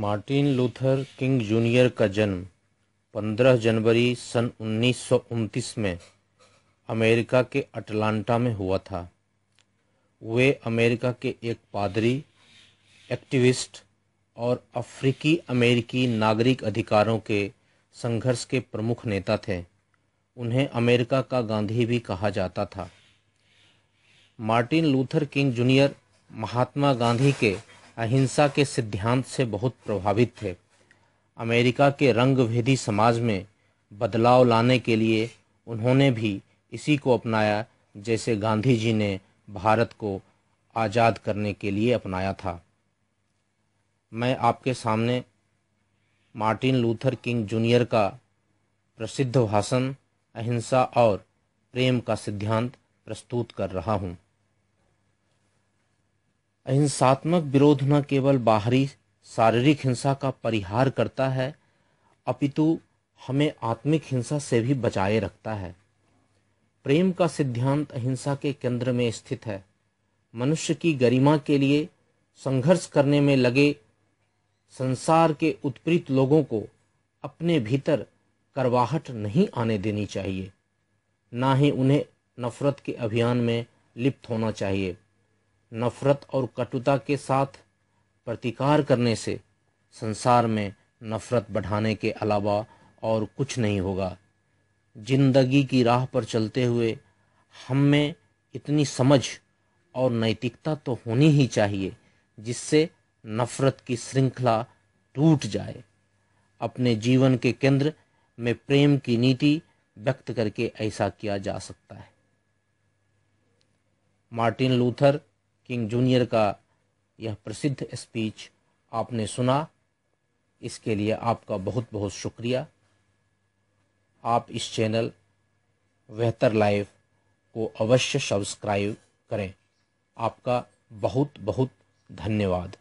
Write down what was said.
Martin Luther King junior का जन्म 15 जनवरी सन उन्नीस में अमेरिका के अटलांटा में हुआ था वे अमेरिका के एक पादरी एक्टिविस्ट और अफ्रीकी अमेरिकी नागरिक अधिकारों के संघर्ष के प्रमुख नेता थे उन्हें अमेरिका का गांधी भी कहा जाता था Martin Luther King Junior Mahatma Gandhi के अहिंसा के सिद्धांत से बहुत प्रभावित थे अमेरिका के रंगभेदी समाज में बदलाव लाने के लिए उन्होंने भी इसी को अपनाया जैसे गांधी जी ने भारत को आज़ाद करने के लिए अपनाया था मैं आपके सामने मार्टिन लूथर किंग जूनियर का प्रसिद्ध भाषण अहिंसा और प्रेम का सिद्धांत प्रस्तुत कर रहा हूँ अहिंसात्मक विरोध न केवल बाहरी शारीरिक हिंसा का परिहार करता है अपितु हमें आत्मिक हिंसा से भी बचाए रखता है प्रेम का सिद्धांत अहिंसा के केंद्र में स्थित है मनुष्य की गरिमा के लिए संघर्ष करने में लगे संसार के उत्प्रीत लोगों को अपने भीतर करवाहट नहीं आने देनी चाहिए ना ही उन्हें नफरत के अभियान में लिप्त होना चाहिए नफरत और कटुता के साथ प्रतिकार करने से संसार में नफरत बढ़ाने के अलावा और कुछ नहीं होगा जिंदगी की राह पर चलते हुए हम में इतनी समझ और नैतिकता तो होनी ही चाहिए जिससे नफरत की श्रृंखला टूट जाए अपने जीवन के केंद्र में प्रेम की नीति व्यक्त करके ऐसा किया जा सकता है मार्टिन लूथर किंग जूनियर का यह प्रसिद्ध स्पीच आपने सुना इसके लिए आपका बहुत बहुत शुक्रिया आप इस चैनल बेहतर लाइफ को अवश्य सब्सक्राइब करें आपका बहुत बहुत धन्यवाद